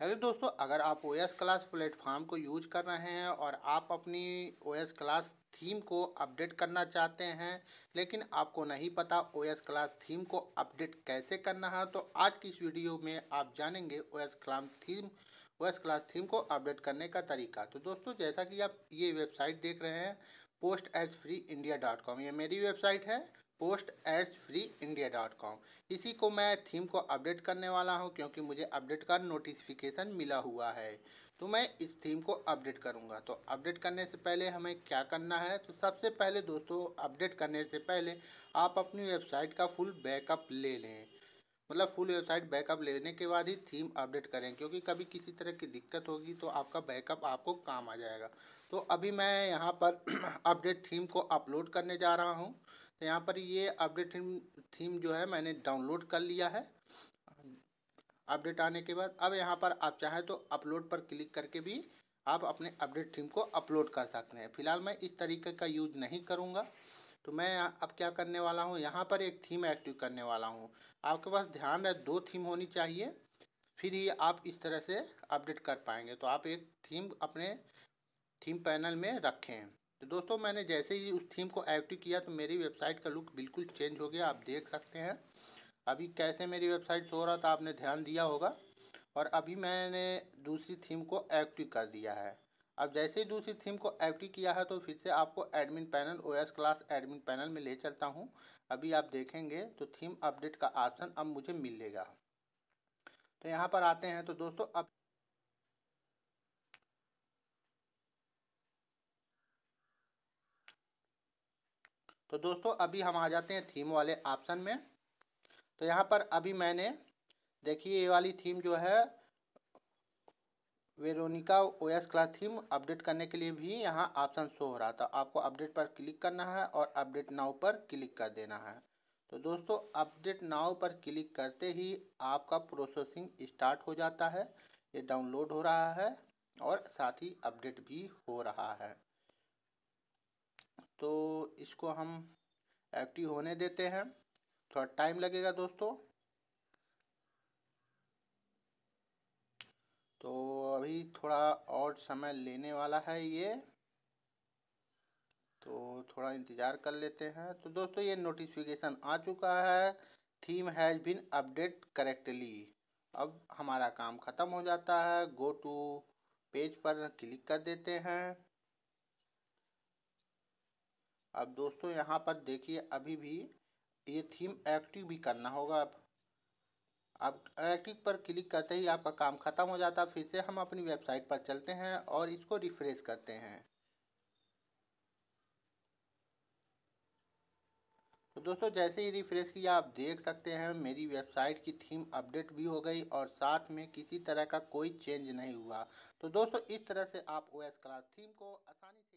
hello दोस्तों अगर आप ओ एस क्लास प्लेटफॉर्म को यूज कर रहे हैं और आप अपनी ओ एस क्लास थीम को अपडेट करना चाहते हैं लेकिन आपको नहीं पता ओ एस क्लास थीम को अपडेट कैसे करना है तो आज की इस वीडियो में आप जानेंगे O S class theme O S class theme को अपडेट करने का तरीका तो दोस्तों जैसा कि आप ये वेबसाइट देख रहे हैं post ads free India dot com ये मेरी वेबसाइट है post ads free dot com इसी को मैं थीम को अपडेट करने वाला हूँ क्योंकि मुझे अपडेट का नोटिफिकेशन मिला हुआ है तो मैं इस थीम को अपडेट करूँगा तो अपडेट करने से पहले हमें क्या करना है तो सबसे पहले दोस्तों अपडेट करने से पहले आप अपनी वेबसाइट का फुल बैकअप ले लें मतलब फुल वेबसाइट बैकअप लेने के बाद ही थीम अपडेट करें क्योंकि कभी किसी तरह की दिक्कत होगी तो आपका बैकअप आपको काम आ जाएगा तो अभी मैं यहाँ पर अपडेट थीम को अपलोड करने जा रहा हूँ तो यहाँ पर ये अपडेट थीम थीम जो है मैंने डाउनलोड कर लिया है अपडेट आने के बाद अब यहाँ पर आप चाहें तो अपलोड पर क्लिक करके भी आप अपने अपडेट थीम को अपलोड कर सकते हैं फिलहाल मैं इस तरीके का यूज नहीं करूँगा तो मैं अब क्या करने वाला हूँ यहाँ पर एक थीम एक्टिव करने वाला हूँ आपके पास ध्यान रहे दो थीम होनी चाहिए फिर ही आप इस तरह से अपडेट कर पाएंगे तो आप एक थीम अपने थीम पैनल में रखें तो दोस्तों मैंने जैसे ही उस थीम को एक्टिव किया तो मेरी वेबसाइट का लुक बिल्कुल चेंज हो गया आप देख सकते हैं अभी कैसे मेरी वेबसाइट सो रहा था आपने ध्यान दिया होगा और अभी मैंने दूसरी थीम को एक्टिव कर दिया है अब जैसे ही दूसरी थीम को एक्टिव किया है तो फिर से आपको admin panel OS class admin panel में ले चलता हूँ अभी आप देखेंगे तो थीम अपडेट का ऑप्शन अब मुझे मिलेगा तो यहाँ पर आते हैं तो दोस्तों अब तो दोस्तों अभी हम आ जाते हैं थीम वाले ऑप्शन में तो यहाँ पर अभी मैंने देखिए ये वाली थीम जो है Veronica OS class theme update करने के लिए भी यहाँ ऑप्शन शो हो रहा था आपको अपडेट पर क्लिक करना है और अपडेट नाउ पर क्लिक कर देना है तो दोस्तों अपडेट नाउ पर क्लिक करते ही आपका प्रोसेसिंग स्टार्ट हो जाता है ये डाउनलोड हो रहा है और साथ ही अपडेट भी हो रहा है तो इसको हम एक्टिव होने देते हैं थोड़ा टाइम लगेगा दोस्तों तो अभी थोड़ा और समय लेने वाला है ये तो थोड़ा इंतज़ार कर लेते हैं तो दोस्तों ये नोटिफिकेशन आ चुका है theme has been updated correctly अब हमारा काम ख़त्म हो जाता है गो टू पेज पर क्लिक कर देते हैं अब दोस्तों यहाँ पर देखिए अभी भी ये थीम एक्टिव भी करना होगा अब अब एक्टिव पर क्लिक करते ही आपका काम ख़त्म हो जाता है फिर से हम अपनी वेबसाइट पर चलते हैं और इसको रिफ़्रेश करते हैं तो दोस्तों जैसे ही रिफ़्रेश किया आप देख सकते हैं मेरी वेबसाइट की थीम अपडेट भी हो गई और साथ में किसी तरह का कोई चेंज नहीं हुआ तो दोस्तों इस तरह से आप ओ एस क्लास थीम को आसानी से